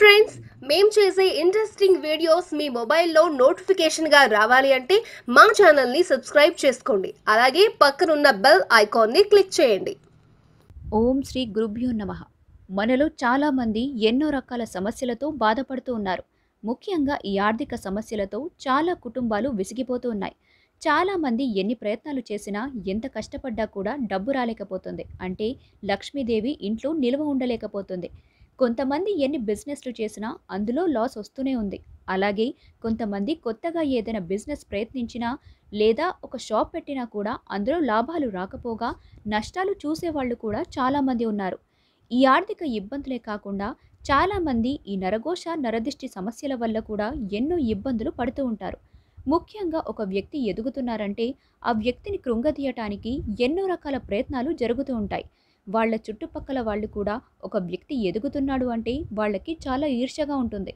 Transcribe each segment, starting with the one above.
friends మేము చేసే interesting videos మీ మొబైల్లో నోటిఫికేషన్గా రావాలి అంటే మా ఛానల్ని సబ్స్క్రైబ్ చేసుకోండి అలాగే పక్కనున్న బెల్ ఐకాన్ని క్లిక్ చేయండి ఓం శ్రీ గురుభ్యో నమ మనలో చాలామంది ఎన్నో రకాల సమస్యలతో బాధపడుతూ ఉన్నారు ముఖ్యంగా ఈ ఆర్థిక సమస్యలతో చాలా కుటుంబాలు విసిగిపోతూ ఉన్నాయి చాలామంది ఎన్ని ప్రయత్నాలు చేసినా ఎంత కష్టపడ్డా కూడా డబ్బు రాలేకపోతుంది అంటే లక్ష్మీదేవి ఇంట్లో నిల్వ ఉండలేకపోతుంది కొంతమంది ఎన్ని బిజినెస్లు చేసినా అందులో లాస్ వస్తూనే ఉంది అలాగే కొంతమంది కొత్తగా ఏదైనా బిజినెస్ ప్రయత్నించినా లేదా ఒక షాప్ పెట్టినా కూడా అందులో లాభాలు రాకపోగా నష్టాలు చూసేవాళ్ళు కూడా చాలామంది ఉన్నారు ఈ ఆర్థిక ఇబ్బందులే కాకుండా చాలామంది ఈ నరఘోష నరదిష్టి సమస్యల వల్ల కూడా ఎన్నో ఇబ్బందులు పడుతూ ఉంటారు ముఖ్యంగా ఒక వ్యక్తి ఎదుగుతున్నారంటే ఆ వ్యక్తిని కృంగదీయటానికి ఎన్నో రకాల ప్రయత్నాలు జరుగుతూ ఉంటాయి వాళ్ళ చుట్టుపక్కల వాళ్ళు కూడా ఒక వ్యక్తి ఎదుగుతున్నాడు అంటే వాళ్ళకి చాలా ఈర్ష్యగా ఉంటుంది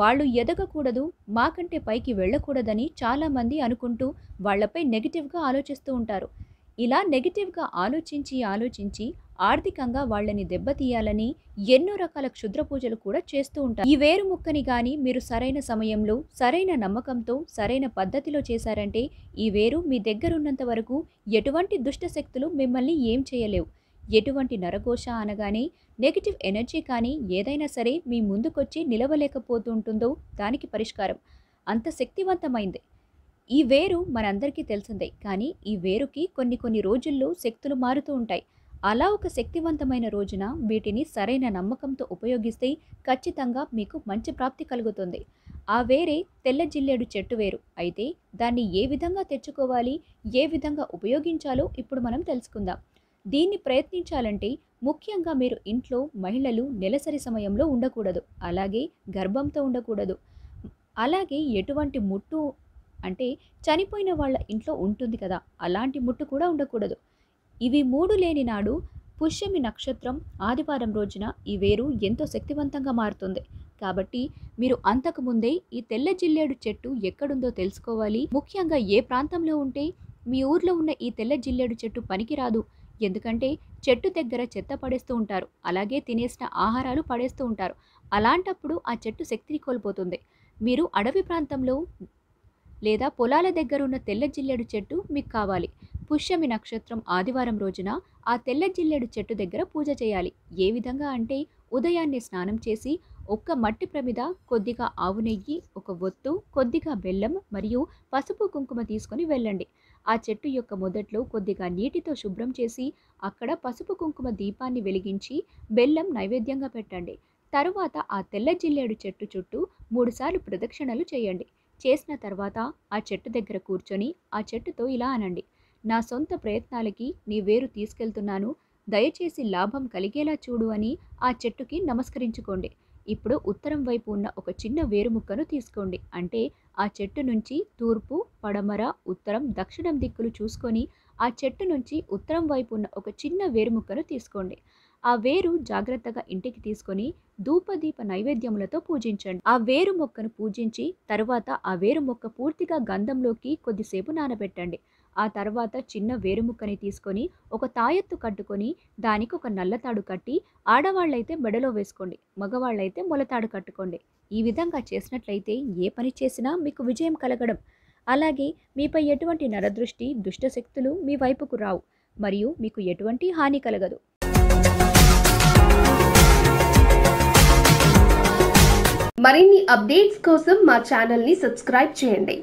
వాళ్ళు ఎదగకూడదు మాకంటే పైకి వెళ్ళకూడదని చాలామంది అనుకుంటూ వాళ్లపై నెగిటివ్గా ఆలోచిస్తూ ఉంటారు ఇలా నెగిటివ్గా ఆలోచించి ఆలోచించి ఆర్థికంగా వాళ్ళని దెబ్బతీయాలని ఎన్నో రకాల క్షుద్ర పూజలు కూడా చేస్తూ ఉంటారు ఈ వేరు ముక్కని కానీ మీరు సరైన సమయంలో సరైన నమ్మకంతో సరైన పద్ధతిలో చేశారంటే ఈ వేరు మీ దగ్గరున్నంత వరకు ఎటువంటి దుష్టశక్తులు మిమ్మల్ని ఏం చేయలేవు ఎటువంటి నరఘోష అనగానే నెగిటివ్ ఎనర్జీ కానీ ఏదైనా సరే మీ ముందుకొచ్చి నిలవలేకపోతుంటుందో దానికి పరిష్కారం అంత శక్తివంతమైంది ఈ వేరు మనందరికీ తెలిసిందే కానీ ఈ వేరుకి కొన్ని కొన్ని రోజుల్లో శక్తులు మారుతూ ఉంటాయి అలా ఒక శక్తివంతమైన రోజున వీటిని సరైన నమ్మకంతో ఉపయోగిస్తే ఖచ్చితంగా మీకు మంచి ప్రాప్తి కలుగుతుంది ఆ వేరే తెల్ల జిల్లేడు చెట్టు వేరు అయితే దాన్ని ఏ విధంగా తెచ్చుకోవాలి ఏ విధంగా ఉపయోగించాలో ఇప్పుడు మనం తెలుసుకుందాం దీన్ని ప్రయత్నించాలంటే ముఖ్యంగా మీరు ఇంట్లో మహిళలు నెలసరి సమయంలో ఉండకూడదు అలాగే గర్భంతో ఉండకూడదు అలాగే ఎటువంటి ముట్టు అంటే చనిపోయిన వాళ్ళ ఇంట్లో ఉంటుంది కదా అలాంటి ముట్టు కూడా ఉండకూడదు ఇవి మూడు లేని నాడు పుష్యమి నక్షత్రం ఆదివారం రోజున ఈ వేరు ఎంతో శక్తివంతంగా మారుతుంది కాబట్టి మీరు అంతకుముందే ఈ తెల్ల జిల్లేడు చెట్టు ఎక్కడుందో తెలుసుకోవాలి ముఖ్యంగా ఏ ప్రాంతంలో ఉంటే మీ ఊర్లో ఉన్న ఈ తెల్ల జిల్లేడు చెట్టు పనికిరాదు ఎందుకంటే చెట్టు దగ్గర చెత్త పడేస్తూ ఉంటారు అలాగే తినేసిన ఆహారాలు పడేస్తూ ఉంటారు అలాంటప్పుడు ఆ చెట్టు శక్తిని కోల్పోతుంది మీరు అడవి ప్రాంతంలో లేదా పొలాల దగ్గర ఉన్న తెల్ల జిల్లెడు చెట్టు మీకు కావాలి పుష్యమి నక్షత్రం ఆదివారం రోజున ఆ తెల్ల జిల్లెడు చెట్టు దగ్గర పూజ చేయాలి ఏ విధంగా అంటే ఉదయాన్నే స్నానం చేసి ఒక్క మట్టి ప్రమిద కొద్దిగా ఆవు నెయ్యి ఒక ఒత్తు కొద్దిగా బెల్లం మరియు పసుపు కుంకుమ తీసుకొని వెళ్ళండి ఆ చెట్టు యొక్క మొదట్లో కొద్దిగా నీటితో శుభ్రం చేసి అక్కడ పసుపు కుంకుమ దీపాన్ని వెలిగించి బెల్లం నైవేద్యంగా పెట్టండి తరువాత ఆ తెల్ల జిల్లేడు చెట్టు చుట్టూ మూడుసార్లు ప్రదక్షిణలు చేయండి చేసిన తర్వాత ఆ చెట్టు దగ్గర కూర్చొని ఆ చెట్టుతో ఇలా అనండి నా సొంత ప్రయత్నాలకి నీ వేరు తీసుకెళ్తున్నాను దయచేసి లాభం కలిగేలా చూడు అని ఆ చెట్టుకి నమస్కరించుకోండి ఇప్పుడు ఉత్తరం వైపు ఉన్న ఒక చిన్న వేరు ముక్కను తీసుకోండి అంటే ఆ చెట్టు నుంచి తూర్పు పడమర ఉత్తరం దక్షిణం దిక్కులు చూసుకొని ఆ చెట్టు నుంచి ఉత్తరం వైపు ఉన్న ఒక చిన్న వేరు ముక్కను తీసుకోండి ఆ వేరు జాగ్రత్తగా ఇంటికి తీసుకొని ధూపదీప నైవేద్యములతో పూజించండి ఆ వేరు మొక్కను పూజించి తరువాత ఆ వేరు మొక్క పూర్తిగా గంధంలోకి కొద్దిసేపు నానబెట్టండి ఆ తర్వాత చిన్న వేరుముక్కని తీసుకొని ఒక తాయెత్తు కట్టుకొని దానికి ఒక నల్లతాడు కట్టి ఆడవాళ్ళైతే మెడలో వేసుకోండి మగవాళ్ళైతే మొలతాడు కట్టుకోండి ఈ విధంగా చేసినట్లయితే ఏ పని చేసినా మీకు విజయం కలగడం అలాగే మీపై ఎటువంటి నరదృష్టి దుష్టశక్తులు మీ వైపుకు రావు మరియు మీకు ఎటువంటి హాని కలగదు మరిన్ని అప్డేట్స్ కోసం మా ఛానల్ని సబ్స్క్రైబ్ చేయండి